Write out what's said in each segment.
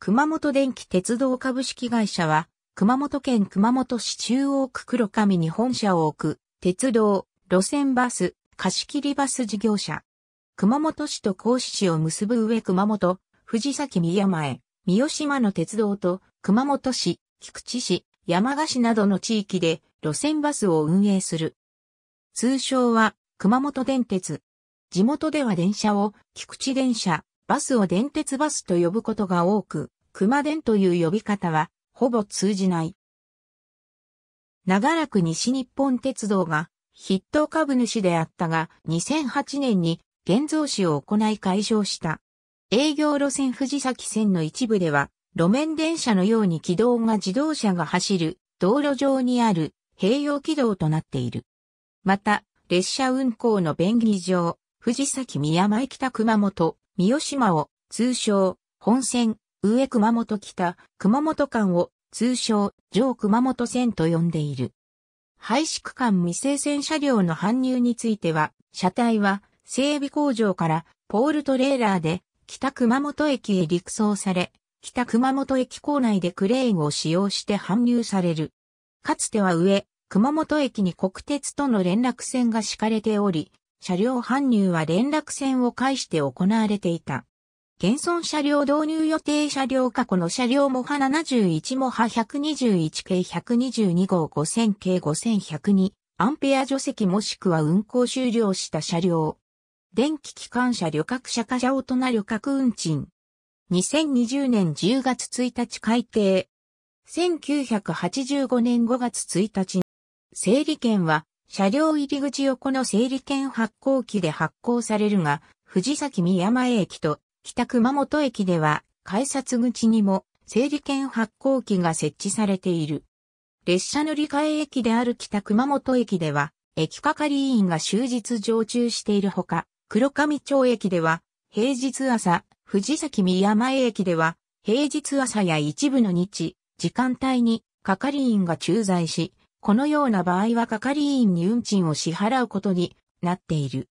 熊本電気鉄道株式会社は、熊本県熊本市中央区黒上に本社を置く、鉄道、路線バス、貸切バス事業者。熊本市と甲子市を結ぶ上熊本、藤崎宮前、三好島の鉄道と、熊本市、菊池市、山鹿市などの地域で路線バスを運営する。通称は、熊本電鉄。地元では電車を、菊池電車、バスを電鉄バスと呼ぶことが多く、熊電という呼び方は、ほぼ通じない。長らく西日本鉄道が筆頭株主であったが、2008年に現像市を行い解消した。営業路線藤崎線の一部では、路面電車のように軌道が自動車が走る道路上にある併用軌道となっている。また、列車運行の便宜上、藤崎宮前北熊本、三好島を通称本線、上熊本北、熊本間を通称上熊本線と呼んでいる。廃止区間未成線車両の搬入については、車体は整備工場からポールトレーラーで北熊本駅へ陸送され、北熊本駅構内でクレーンを使用して搬入される。かつては上、熊本駅に国鉄との連絡線が敷かれており、車両搬入は連絡線を介して行われていた。現存車両導入予定車両過去の車両モハ71モハ121系122号5000系5102アンペア除籍もしくは運行終了した車両。電気機関車旅客車貨車大人旅客運賃。2020年10月1日改定。1985年5月1日。整理券は車両入り口横の整理券発行機で発行されるが、藤崎宮山駅と北熊本駅では改札口にも整理券発行機が設置されている。列車乗り換え駅である北熊本駅では、駅係員が終日常駐しているほか、黒上町駅では、平日朝、藤崎宮山駅では、平日朝や一部の日、時間帯に係員が駐在し、このような場合は係員に運賃を支払うことになっている。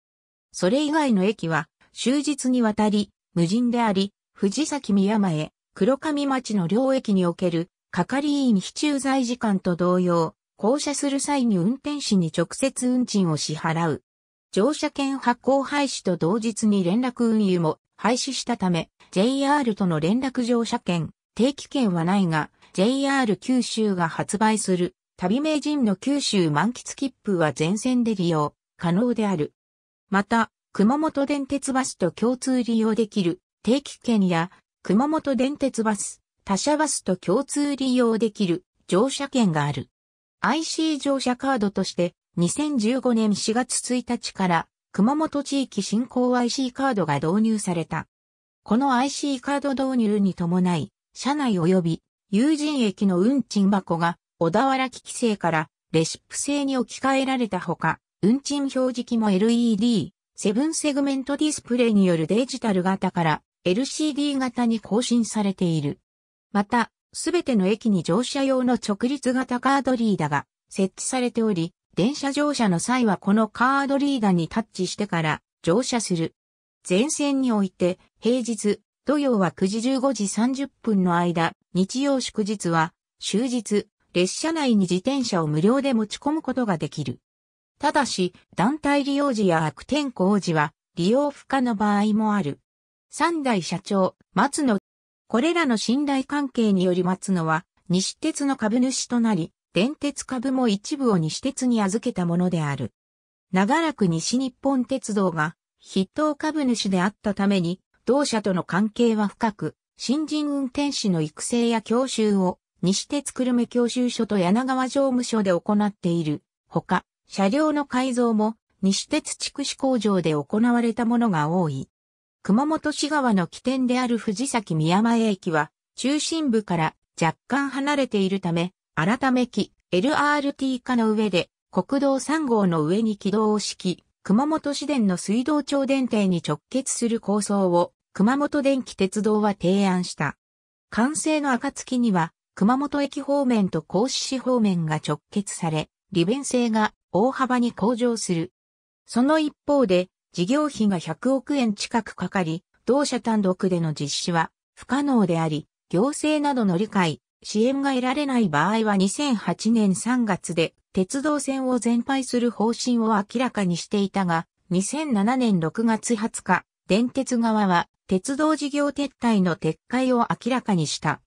それ以外の駅は、終日にわたり、無人であり、藤崎宮前、黒上町の両駅における、係員非駐在時間と同様、降車する際に運転士に直接運賃を支払う。乗車券発行廃止と同日に連絡運輸も廃止したため、JR との連絡乗車券、定期券はないが、JR 九州が発売する旅名人の九州満喫切符は全線で利用可能である。また、熊本電鉄バスと共通利用できる定期券や熊本電鉄バス、他社バスと共通利用できる乗車券がある。IC 乗車カードとして2015年4月1日から熊本地域振興 IC カードが導入された。この IC カード導入に伴い、車内及び有人駅の運賃箱が小田原機器製からレシップ製に置き換えられたほか、運賃表示機も LED、セブンセグメントディスプレイによるデジタル型から LCD 型に更新されている。また、すべての駅に乗車用の直立型カードリーダーが設置されており、電車乗車の際はこのカードリーダーにタッチしてから乗車する。全線において平日、土曜は9時15時30分の間、日曜祝日は終日、列車内に自転車を無料で持ち込むことができる。ただし、団体利用時や悪天候時は利用不可の場合もある。三代社長、松野。これらの信頼関係により松野は、西鉄の株主となり、電鉄株も一部を西鉄に預けたものである。長らく西日本鉄道が筆頭株主であったために、同社との関係は深く、新人運転士の育成や教習を西鉄久留米教習所と柳川常務所で行っている。ほか、車両の改造も西鉄筑紫工場で行われたものが多い。熊本市側の起点である藤崎宮前駅は、中心部から若干離れているため、改めき LRT 化の上で国道3号の上に軌道を敷き、熊本市電の水道庁電停に直結する構想を熊本電気鉄道は提案した。完成の暁には熊本駅方面と甲子市方面が直結され、利便性が大幅に向上する。その一方で、事業費が100億円近くかかり、同社単独での実施は不可能であり、行政などの理解、支援が得られない場合は2008年3月で鉄道線を全廃する方針を明らかにしていたが、2007年6月20日、電鉄側は鉄道事業撤退の撤回を明らかにした。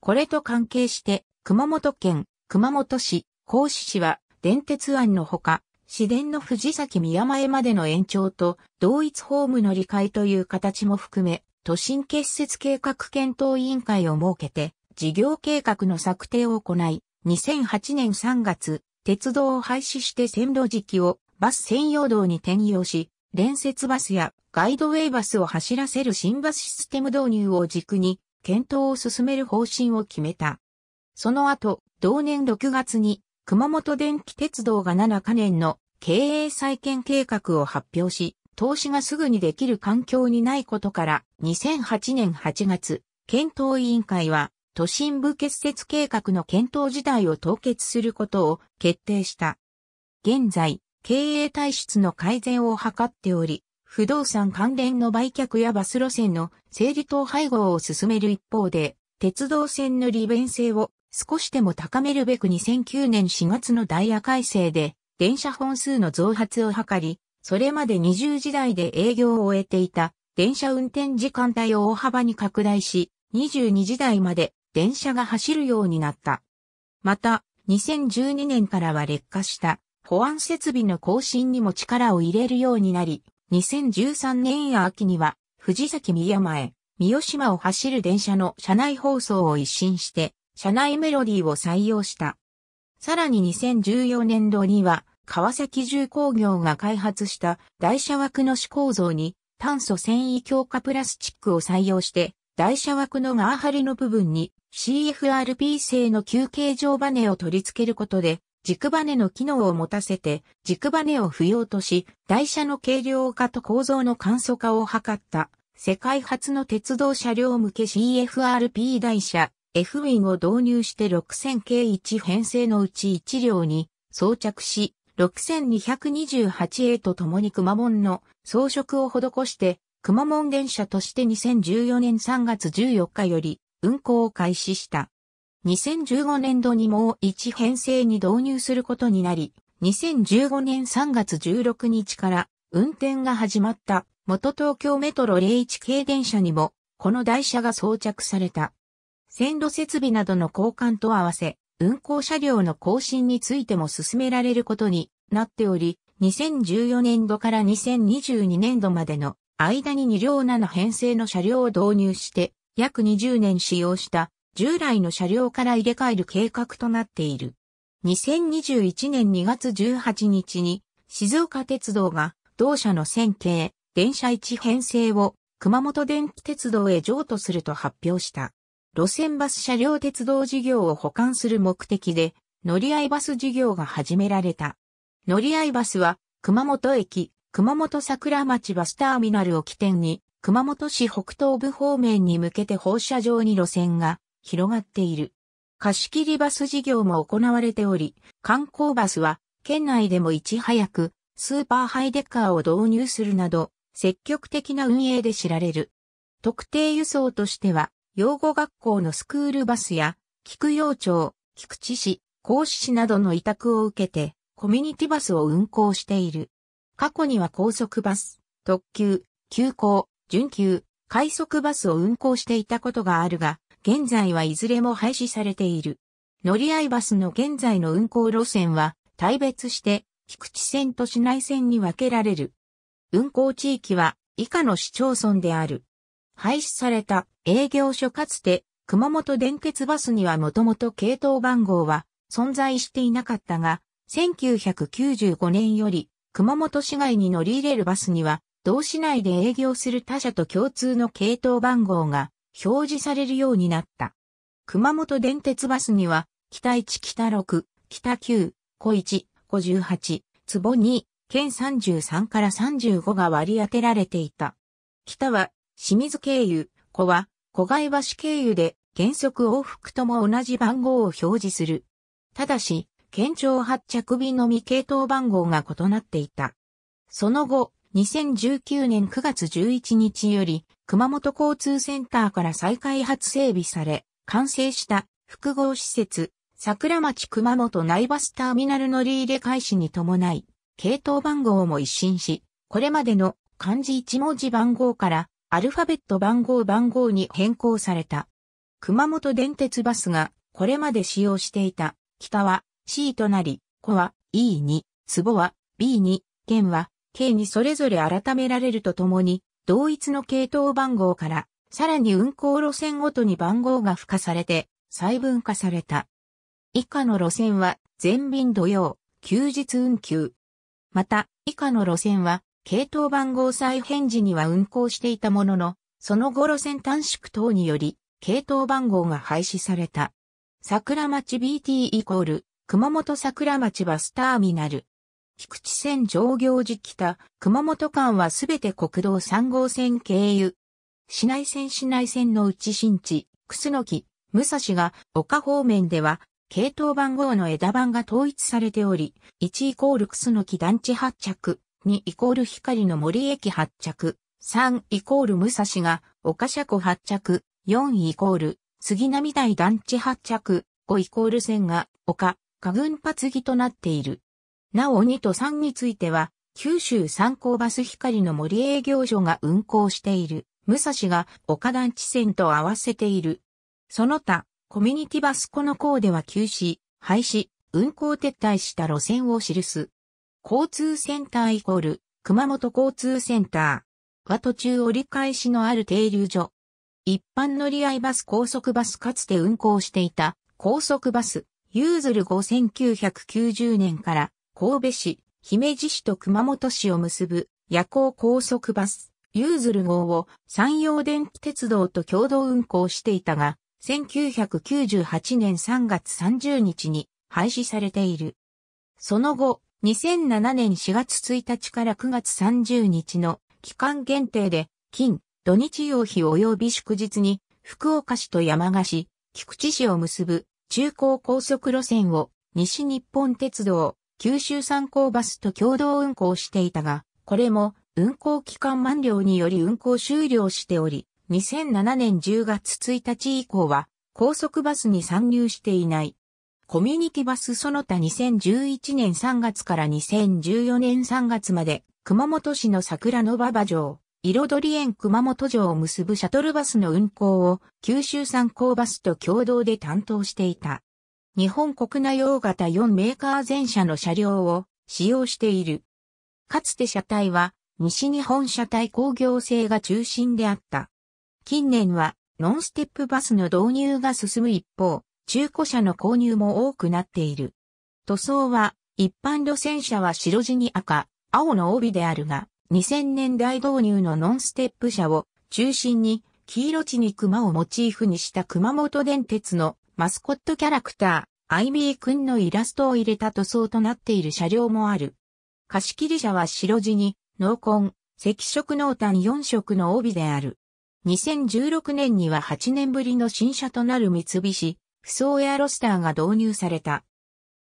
これと関係して、熊本県、熊本市、甲子市は、電鉄案のほか、市電の藤崎宮前までの延長と、同一ホームの理解という形も含め、都心結設計画検討委員会を設けて、事業計画の策定を行い、2008年3月、鉄道を廃止して線路敷をバス専用道に転用し、連接バスやガイドウェイバスを走らせる新バスシステム導入を軸に、検討を進める方針を決めた。その後、同年6月に熊本電気鉄道が7カ年の経営再建計画を発表し、投資がすぐにできる環境にないことから2008年8月、検討委員会は都心部結節計画の検討自体を凍結することを決定した。現在、経営体質の改善を図っており、不動産関連の売却やバス路線の整理等配合を進める一方で、鉄道線の利便性を少しでも高めるべく2009年4月のダイヤ改正で電車本数の増発を図り、それまで20時台で営業を終えていた電車運転時間帯を大幅に拡大し、22時台まで電車が走るようになった。また、2012年からは劣化した保安設備の更新にも力を入れるようになり、2013年秋には、藤崎宮前、三代島を走る電車の車内放送を一新して、車内メロディーを採用した。さらに2014年度には、川崎重工業が開発した台車枠の試構造に炭素繊維強化プラスチックを採用して、台車枠のガーハリの部分に CFRP 製の休憩場バネを取り付けることで軸バネの機能を持たせて、軸バネを不要とし、台車の軽量化と構造の簡素化を図った、世界初の鉄道車両向け CFRP 台車、F ウィンを導入して6000系1編成のうち1両に装着し、6228A と共に熊門の装飾を施して、熊門電車として2014年3月14日より運行を開始した。2015年度にもう1編成に導入することになり、2015年3月16日から運転が始まった元東京メトロ01系電車にもこの台車が装着された。線路設備などの交換と合わせ、運行車両の更新についても進められることになっており、2014年度から2022年度までの間に2両7編成の車両を導入して、約20年使用した従来の車両から入れ替える計画となっている。2021年2月18日に静岡鉄道が同社の線形、電車1編成を熊本電気鉄道へ譲渡すると発表した。路線バス車両鉄道事業を補完する目的で乗り合いバス事業が始められた。乗り合いバスは熊本駅、熊本桜町バスターミナルを起点に熊本市北東部方面に向けて放射状に路線が広がっている。貸切バス事業も行われており、観光バスは県内でもいち早くスーパーハイデッカーを導入するなど、積極的な運営で知られる。特定輸送としては、養護学校のスクールバスや、菊陽町、菊池市、甲子市などの委託を受けて、コミュニティバスを運行している。過去には高速バス、特急、急行、準急、快速バスを運行していたことがあるが、現在はいずれも廃止されている。乗り合いバスの現在の運行路線は、大別して、菊池線と市内線に分けられる。運行地域は、以下の市町村である。廃止された営業所かつて、熊本電鉄バスにはもともと系統番号は存在していなかったが、1995年より熊本市外に乗り入れるバスには、同市内で営業する他社と共通の系統番号が表示されるようになった。熊本電鉄バスには、北1、北6、北9、小1、5 8坪2、県33から35が割り当てられていた。北は、清水経由、小は、小貝橋経由で、原則往復とも同じ番号を表示する。ただし、県庁発着便の未系統番号が異なっていた。その後、2019年9月11日より、熊本交通センターから再開発整備され、完成した複合施設、桜町熊本内バスターミナル乗り入れ開始に伴い、系統番号も一新し、これまでの漢字一文字番号からアルファベット番号番号に変更された。熊本電鉄バスがこれまで使用していた北は C となり、子は E2、坪は B2、県は K にそれぞれ改められるとともに、同一の系統番号から、さらに運行路線ごとに番号が付加されて、細分化された。以下の路線は、全便土曜、休日運休。また、以下の路線は、系統番号再編時には運行していたものの、その後路線短縮等により、系統番号が廃止された。桜町 BT イコール、熊本桜町バスターミナル。菊池線上行寺北、熊本間はすべて国道3号線経由。市内線市内線の内新地、楠木、武蔵が丘方面では、系統番号の枝番が統一されており、1イコール楠木団地発着、2イコール光の森駅発着、3イコール武蔵が丘車庫発着、4イコール杉並台団地発着、5イコール線が丘、花群発着となっている。なお2と3については、九州三高バス光の森営業所が運行している、武蔵が岡団地線と合わせている。その他、コミュニティバスこの校では休止、廃止、運行撤退した路線を記す。交通センターイコール、熊本交通センターは途中折り返しのある停留所。一般乗り合いバス高速バスかつて運行していた高速バス、ユーズル5990年から神戸市、姫路市と熊本市を結ぶ夜行高速バス、ユーズル号を山陽電気鉄道と共同運行していたが、1998年3月30日に廃止されている。その後、2007年4月1日から9月30日の期間限定で、金、土日曜日及び祝日に、福岡市と山賀市、菊池市を結ぶ中高高速路線を西日本鉄道、九州参考バスと共同運行していたが、これも運行期間満了により運行終了しており、2007年10月1日以降は高速バスに参入していない。コミュニティバスその他2011年3月から2014年3月まで熊本市の桜の馬場城、彩り園熊本城を結ぶシャトルバスの運行を九州参考バスと共同で担当していた。日本国内大型4メーカー全車の車両を使用している。かつて車体は西日本車体工業製が中心であった。近年はノンステップバスの導入が進む一方、中古車の購入も多くなっている。塗装は一般路線車は白地に赤、青の帯であるが、2000年代導入のノンステップ車を中心に黄色地に熊をモチーフにした熊本電鉄のマスコットキャラクター、アイビーくんのイラストを入れた塗装となっている車両もある。貸切車は白地に、濃紺、赤色濃淡4色の帯である。2016年には8年ぶりの新車となる三菱、不装エアロスターが導入された。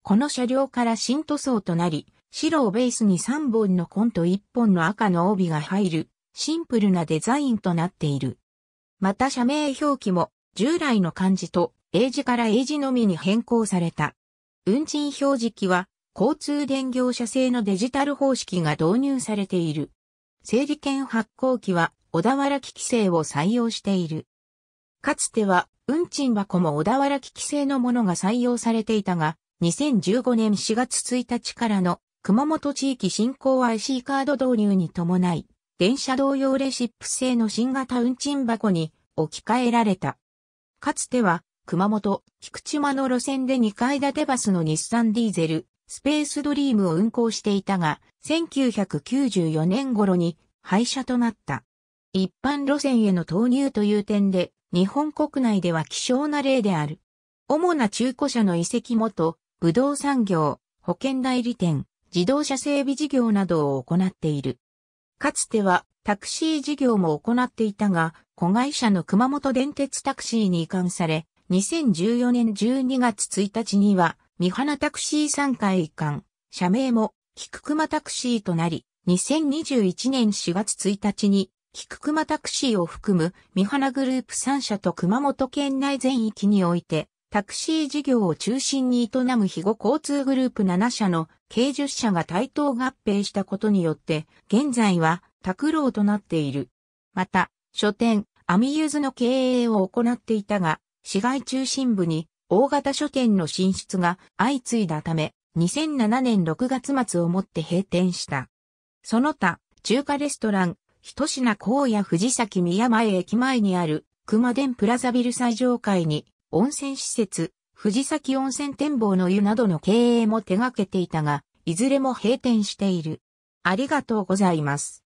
この車両から新塗装となり、白をベースに3本のコンと1本の赤の帯が入る、シンプルなデザインとなっている。また社名表記も、従来の漢字と英字から英字のみに変更された。運賃表示機は交通電業者製のデジタル方式が導入されている。整理券発行機は小田原機規制を採用している。かつては運賃箱も小田原機規制のものが採用されていたが、2015年4月1日からの熊本地域振興 IC カード導入に伴い、電車同様レシップ製の新型運賃箱に置き換えられた。かつては熊本、菊池間の路線で2階建てバスの日産ディーゼル、スペースドリームを運行していたが、1994年頃に廃車となった。一般路線への投入という点で、日本国内では希少な例である。主な中古車の遺跡元、武道産業、保険代理店、自動車整備事業などを行っている。かつてはタクシー事業も行っていたが、子会社の熊本電鉄タクシーに移管され、2014年12月1日には、三花タクシー参加一貫、社名も、菊熊タクシーとなり、2021年4月1日に、菊熊タクシーを含む三花グループ3社と熊本県内全域において、タクシー事業を中心に営む肥後交通グループ7社の計10社が対等合併したことによって、現在はタクローとなっている。また、書店、アミユーズの経営を行っていたが、市街中心部に大型書店の進出が相次いだため、2007年6月末をもって閉店した。その他、中華レストラン、一品荒野藤崎宮前駅前にある熊電プラザビル最上階に温泉施設、藤崎温泉展望の湯などの経営も手掛けていたが、いずれも閉店している。ありがとうございます。